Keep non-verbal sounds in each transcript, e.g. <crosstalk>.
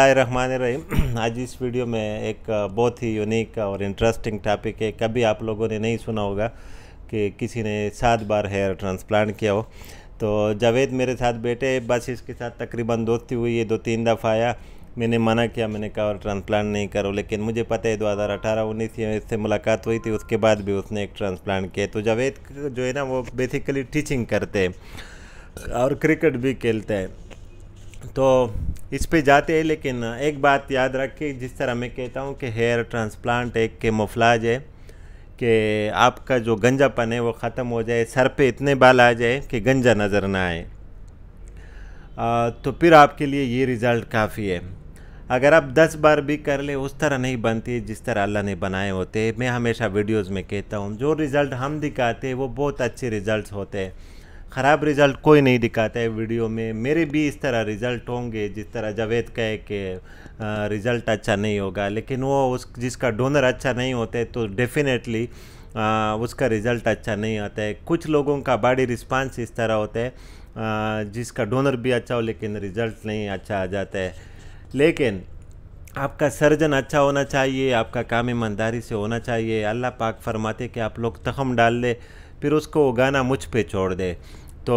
रहमान रहीम <clears throat> आज इस वीडियो में एक बहुत ही यूनिक और इंटरेस्टिंग टॉपिक है कभी आप लोगों ने नहीं सुना होगा कि किसी ने सात बार हेयर ट्रांसप्लांट किया हो तो जावेद मेरे साथ बैठे बस इसके साथ तकरीबन दोस्ती हुई है दो तीन दफ़ा आया मैंने मना किया मैंने कहा और ट्रांसप्लांट नहीं करो लेकिन मुझे पता है दो हज़ार अठारह उन्नीस में इससे मुलाकात हुई थी उसके बाद भी उसने एक ट्रांसप्लांट किया तो जावेद जो है ना वो बेसिकली टीचिंग करते हैं और क्रिकेट भी खेलते हैं तो इस पे जाते हैं लेकिन एक बात याद रखिए जिस तरह मैं कहता हूँ कि हेयर ट्रांसप्लांट एक के मफलाज है कि आपका जो गंजापन है वो ख़त्म हो जाए सर पे इतने बाल आ जाए कि गंजा नज़र ना आए आ, तो फिर आपके लिए ये रिज़ल्ट काफ़ी है अगर आप दस बार भी कर ले उस तरह नहीं बनती जिस तरह अल्लाह ने बनाए होते मैं हमेशा वीडियोज़ में कहता हूँ जो रिज़ल्ट हम दिखाते हैं वो बहुत अच्छे रिज़ल्ट होते हैं ख़राब रिज़ल्ट कोई नहीं दिखाता है वीडियो में मेरे भी इस तरह रिज़ल्ट होंगे जिस तरह जावेद कहे कि रिज़ल्ट अच्छा नहीं होगा लेकिन वो उस जिसका डोनर अच्छा नहीं होता है तो डेफिनेटली उसका रिज़ल्ट अच्छा नहीं आता है कुछ लोगों का बॉडी रिस्पांस इस तरह होता है जिसका डोनर भी अच्छा हो लेकिन रिज़ल्ट नहीं अच्छा आ जाता है लेकिन आपका सर्जन अच्छा होना चाहिए आपका काम ईमानदारी से होना चाहिए अल्लाह पाक फरमाते कि आप लोग तखम डाल ले फिर उसको गाना मुझ पे छोड़ दे तो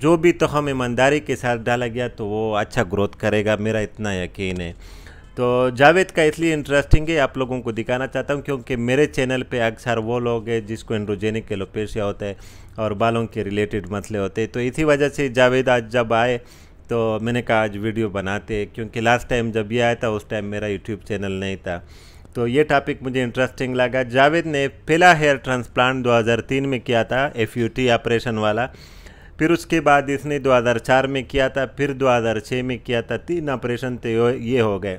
जो भी तोहम ईमानदारी के साथ डाला गया तो वो अच्छा ग्रोथ करेगा मेरा इतना यकीन है तो जावेद का इसलिए इंटरेस्टिंग है आप लोगों को दिखाना चाहता हूँ क्योंकि मेरे चैनल पे अक्सर वो लोग हैं जिसको एंड्रोजेनिक एलोपेशिया होता है और बालों के रिलेटेड मसले होते हैं तो इसी वजह से जावेद आज जब आए तो मैंने कहा आज वीडियो बनाते क्योंकि लास्ट टाइम जब ये आया था उस टाइम मेरा यूट्यूब चैनल नहीं था तो ये टॉपिक मुझे इंटरेस्टिंग लगा जावेद ने पहला हेयर ट्रांसप्लांट 2003 में किया था एफ ऑपरेशन वाला फिर उसके बाद इसने 2004 में किया था फिर 2006 में किया था तीन ऑपरेशन तो ये हो गए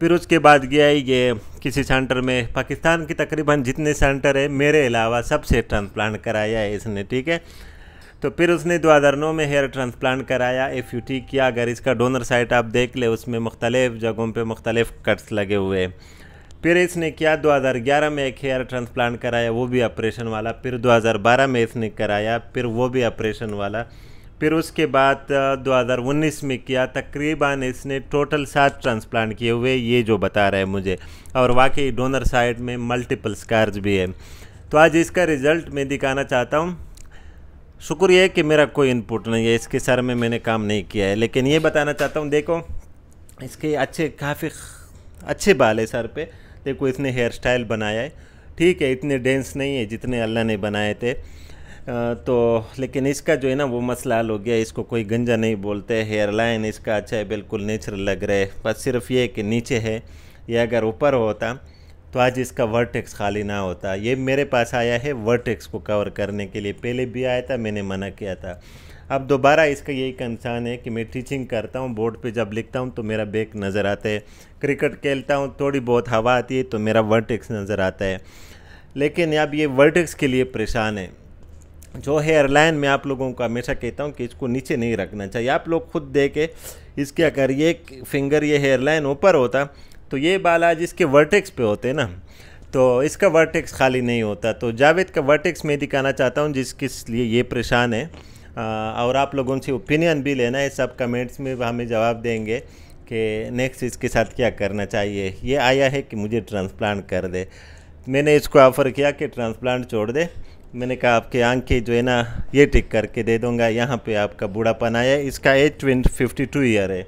फिर उसके बाद गया ये किसी सेंटर में पाकिस्तान के तकरीबन जितने सेंटर है मेरे अलावा सबसे ट्रांसप्लांट कराया है इसने ठीक है तो फिर उसने दो हज़ार नौ में हेयर ट्रांसप्लांट कराया एफ यू टी किया अगर इसका डोनर साइट आप देख ले उसमें मुख्तलिफ़ जगहों पर मुख्तलिफ़ कट्स लगे हुए फिर इसने किया दो हज़ार ग्यारह में एक हेयर ट्रांसप्लांट कराया वो भी ऑपरेशन वाला फिर दो हज़ार बारह में इसने कराया फिर वो भी ऑपरेशन वाला फिर उसके बाद 2019 में किया तकरीबन इसने टोटल सात ट्रांसप्लांट किए हुए ये जो बता रहा है मुझे और वाकई डोनर साइड में मल्टीपल स्कार्स भी है तो आज इसका रिज़ल्ट मैं दिखाना चाहता हूँ शुक्र यह कि मेरा कोई इनपुट नहीं है इसके सर में मैंने काम नहीं किया है लेकिन ये बताना चाहता हूँ देखो इसके अच्छे काफ़ी अच्छे बाल है सर पे देखो इसने हेयर स्टाइल बनाया है ठीक है इतने डेंस नहीं है जितने अल्लाह ने बनाए थे तो लेकिन इसका जो है ना वो मसला हल हो गया इसको कोई गंजा नहीं बोलते हेयर लाइन इसका अच्छा है बिल्कुल नेचुरल लग रहा है बस सिर्फ ये कि नीचे है ये अगर ऊपर होता तो आज इसका वर्टेक्स खाली ना होता ये मेरे पास आया है वर्टेक्स को कवर करने के लिए पहले भी आया था मैंने मना किया था अब दोबारा इसका यही कंसान है कि मैं टीचिंग करता हूँ बोर्ड पे जब लिखता हूँ तो मेरा बैक नज़र आता है क्रिकेट खेलता हूँ थोड़ी बहुत हवा आती है तो मेरा वर्टेक्स नज़र आता है लेकिन अब ये वर्टेक्स के लिए परेशान है जो हेयरलाइन में आप लोगों को हमेशा कहता हूँ कि इसको नीचे नहीं रखना चाहिए आप लोग खुद देखे इसके अगर ये फिंगर ये हेयरलाइन ऊपर होता तो ये बाल आज इसके वर्टेक्स पे होते हैं ना तो इसका वर्टेक्स खाली नहीं होता तो जावेद का वर्टेक्स मैं दिखाना चाहता हूँ जिसके लिए ये परेशान है आ, और आप लोगों से ओपिनियन भी लेना है सब कमेंट्स में हमें जवाब देंगे कि नेक्स्ट इसके साथ क्या करना चाहिए ये आया है कि मुझे ट्रांसप्लांट कर दे मैंने इसको ऑफ़र किया कि ट्रांसप्लांट छोड़ दे मैंने कहा आपके आंखें जो है ना ये टिक करके दे दूंगा यहाँ पे आपका बूढ़ापन आया इसका age twenty fifty two year है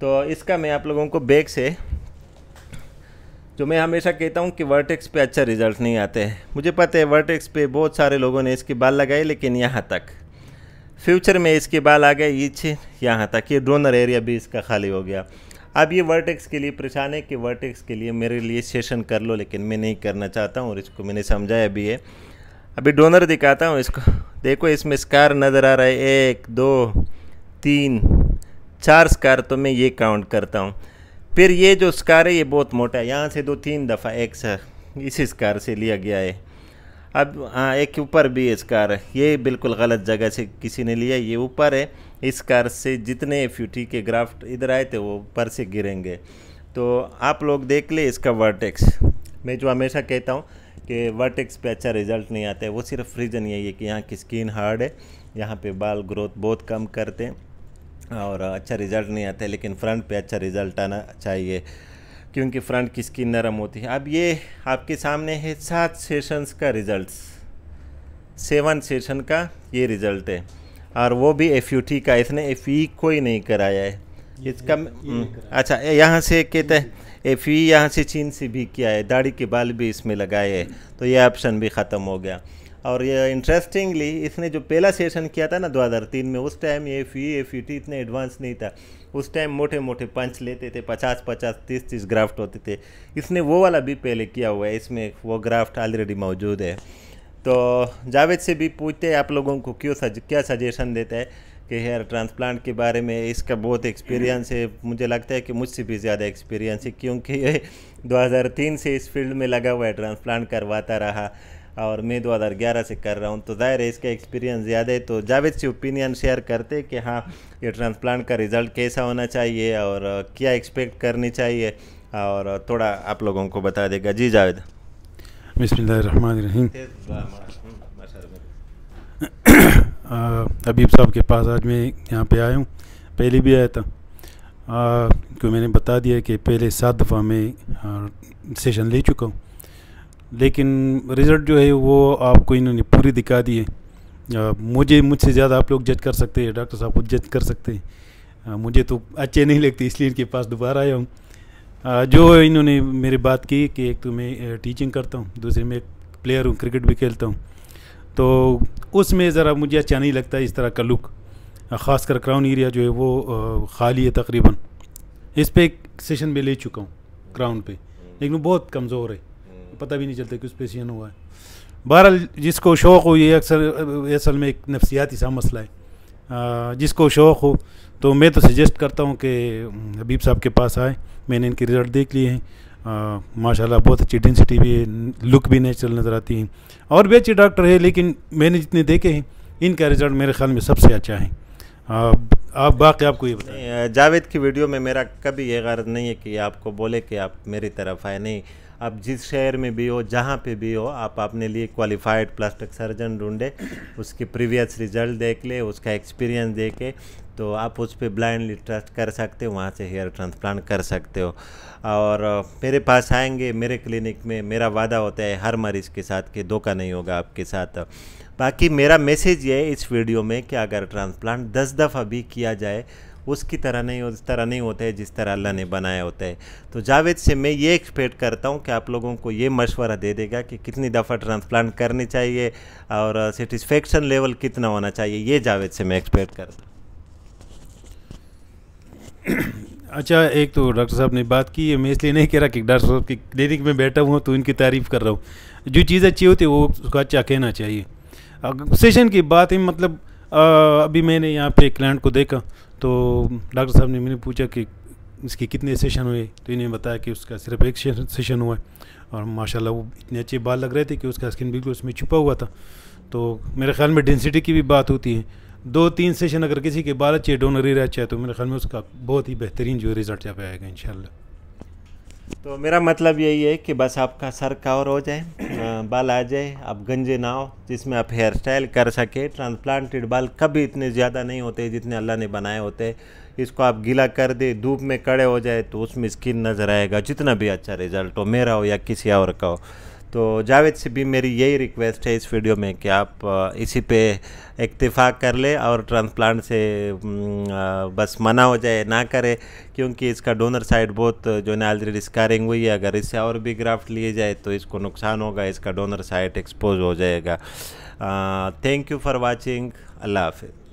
तो इसका मैं आप लोगों को बैग से जो मैं हमेशा कहता हूँ कि वर्टेक्स पे अच्छा रिजल्ट नहीं आते हैं मुझे पता है वर्टेक्स पे बहुत सारे लोगों ने इसके बाल लगाए लेकिन यहाँ तक फ्यूचर में इसके बाल आ गए ये यहाँ तक ये ड्रोनर एरिया भी इसका खाली हो गया अब ये वर्टेक्स के लिए परेशान है कि वर्टेक्स के लिए मेरे लिए सेशन कर लो लेकिन मैं नहीं करना चाहता हूँ और इसको मैंने समझाया भी है अभी डोनर दिखाता हूँ इसको देखो इसमें स्कार नज़र आ रहा है एक दो तीन चार स्कार तो मैं ये काउंट करता हूँ फिर ये जो स्कार है ये बहुत मोटा है यहाँ से दो तीन दफ़ा एक इस स्कार से लिया गया है अब हाँ एक ऊपर भी स्कार है ये बिल्कुल गलत जगह से किसी ने लिया ये ऊपर है इस कार से जितने फ्यूटी के ग्राफ्ट इधर आए थे वो ऊपर से गिरेंगे तो आप लोग देख ले इसका वर्टेक्स मैं जो हमेशा कहता हूँ कि वर्टेक्स पे अच्छा रिजल्ट नहीं आता है वो सिर्फ रीज़न यही है कि यहाँ की स्किन हार्ड है यहाँ पे बाल ग्रोथ बहुत कम करते हैं और अच्छा रिज़ल्ट नहीं आता है लेकिन फ्रंट पे अच्छा रिज़ल्ट आना चाहिए क्योंकि फ्रंट किसकी नरम होती है अब ये आपके सामने है सात सेशंस का रिज़ल्ट सेवन सेशन का ये रिज़ल्ट है और वो भी एफ यू टी का इसने एफ ई e कोई नहीं कराया है इसका e हम्म, अच्छा यहाँ से कहते हैं एफ ई e यहाँ से चीन से भी किया है दाढ़ी के बाल भी इसमें लगाए हैं तो ये ऑप्शन भी ख़त्म हो गया और ये इंटरेस्टिंगली इसने जो पहला सेशन किया था ना तीन में उस टाइम ये फी ए फी टी इतने एडवांस नहीं था उस टाइम मोटे मोटे पंच लेते थे पचास पचास तीस तीस ग्राफ्ट होते थे इसने वो वाला भी पहले किया हुआ है इसमें वो ग्राफ्ट ऑलरेडी मौजूद है तो जावेद से भी पूछते हैं आप लोगों को क्यों सज क्या सजेशन देता है कि हेयर ट्रांसप्लांट के बारे में इसका बहुत एक्सपीरियंस है मुझे लगता है कि मुझसे भी ज़्यादा एक्सपीरियंस है क्योंकि ये 2003 <laughs> से इस फील्ड में लगा हुआ है ट्रांसप्लांट करवाता रहा और मैं 2011 से कर रहा हूँ तो ज़ाहिर है इसका एक्सपीरियंस ज़्यादा है तो जावेद से ओपिनियन शेयर करते कि हाँ ये ट्रांसप्लांट का रिज़ल्ट कैसा होना चाहिए और क्या एक्सपेक्ट करनी चाहिए और थोड़ा आप लोगों को बता देगा जी जावेद बिस्मिल्लाहिर्रहमानिर्रहीम हबीब हम्म, <coughs> साहब के पास आज मैं यहाँ पे आया हूँ पहले भी आया था क्यों मैंने बता दिया कि पहले सात दफ़ा मैं सेशन ले चुका हूँ लेकिन रिज़ल्ट जो है वो आपको इन्होंने पूरी दिखा दी है मुझे मुझसे ज़्यादा आप लोग जज कर सकते हैं डॉक्टर साहब खुद जज कर सकते हैं मुझे तो अच्छे नहीं लगते इसलिए इनके पास दोबारा आया हूँ जो इन्होंने मेरी बात की कि एक तो मैं टीचिंग करता हूँ दूसरे मैं एक प्लेयर हूँ क्रिकेट भी खेलता हूँ तो उसमें ज़रा मुझे अच्छा नहीं लगता इस तरह का लुक ख़ास कर क्राउन एरिया जो है वो खाली है तकरीबन इस पर एक सेशन में ले चुका हूँ क्राउन पे लेकिन वो बहुत कमज़ोर है पता भी नहीं चलता कि उस पेशियन हुआ है बहरहाल जिसको शौक़ हो ये अक्सर असल में एक नफसियाती सा मसला है आ, जिसको शौक़ हो तो मैं तो सजेस्ट करता हूँ कि हम्म, हबीब साहब के पास आए मैंने इनके रिज़ल्ट देख लिए हैं माशाल्लाह बहुत अच्छी डेंसिटी भी है लुक भी नेचुरल नज़र आती है और भी अच्छे डॉक्टर है लेकिन मैंने जितने देखे हैं इनका रिज़ल्ट मेरे ख्याल में सबसे अच्छा है आप, आप बाकी आपको ये बताएं जावेद की वीडियो में मेरा कभी ये गर्ज नहीं है कि आपको बोले कि आप मेरी तरफ आए नहीं आप जिस शहर में भी हो जहाँ पे भी हो आप अपने लिए क्वालिफाइड प्लास्टिक सर्जन ढूंढे उसके प्रीवियस रिजल्ट देख ले उसका एक्सपीरियंस देखे तो आप उस पर ब्लाइंडली ट्रस्ट कर सकते हो वहाँ से हेयर ट्रांसप्लांट कर सकते हो और मेरे पास आएंगे मेरे क्लिनिक में मेरा वादा होता है हर मरीज़ के साथ कि धोखा नहीं होगा आपके साथ बाकी मेरा मैसेज ये है इस वीडियो में कि अगर ट्रांसप्लांट दस दफ़ा भी किया जाए उसकी तरह नहीं उस तरह नहीं होते जिस तरह अल्लाह ने बनाया होता है तो जावेद से मैं ये एक्सपेक्ट करता हूँ कि आप लोगों को ये मशवरा दे देगा कि कितनी दफ़ा ट्रांसप्लांट करनी चाहिए और सेटिस्फेक्शन लेवल कितना होना चाहिए ये जावेद से मैं एक्सपेक्ट करता हूँ <coughs> अच्छा एक तो डॉक्टर साहब ने बात की मैं इसलिए नहीं कह रहा कि डॉक्टर साहब की क्लिनिक में बैठा हुआ तो इनकी तारीफ़ कर रहा हूँ जो चीज़ अच्छी होती है वो उसको अच्छा कहना चाहिए सेशन की बात है मतलब आ, अभी मैंने यहाँ पे क्लाइंट को देखा तो डॉक्टर साहब ने मैंने पूछा कि इसके कितने सेशन हुए तो इन्हें बताया कि उसका सिर्फ एक सेशन हुआ है और माशाल्लाह वो इतने अच्छे बाल लग रहे थे कि उसका स्किन बिल्कुल उसमें छुपा हुआ था तो मेरे ख्याल में डेंसिटी की भी बात होती है दो तीन सेशन अगर किसी के बाल अच्छे डोनर ही रह चाहे तो मेरे ख्याल में उसका बहुत ही बेहतरीन जो रिज़ल्ट जा पे आएगा इन तो मेरा मतलब यही है कि बस आपका सर कवर हो जाए बाल आ जाए आप गंजे ना हो जिसमें आप हेयर स्टाइल कर सके ट्रांसप्लांटेड बाल कभी इतने ज़्यादा नहीं होते जितने अल्लाह ने बनाए होते इसको आप गीला कर दे धूप में कड़े हो जाए तो उसमें स्किन नज़र आएगा जितना भी अच्छा रिजल्ट हो मेरा हो या किसी और का हो तो जावेद से भी मेरी यही रिक्वेस्ट है इस वीडियो में कि आप इसी पे इतफ़ा कर ले और ट्रांसप्लांट से बस मना हो जाए ना करे क्योंकि इसका डोनर साइड बहुत जो है ऑलरेडी स्कारिंग हुई है अगर इससे और भी ग्राफ्ट लिए जाए तो इसको नुकसान होगा इसका डोनर साइड एक्सपोज हो जाएगा थैंक यू फॉर वॉचिंग अल्लाह हाफिज़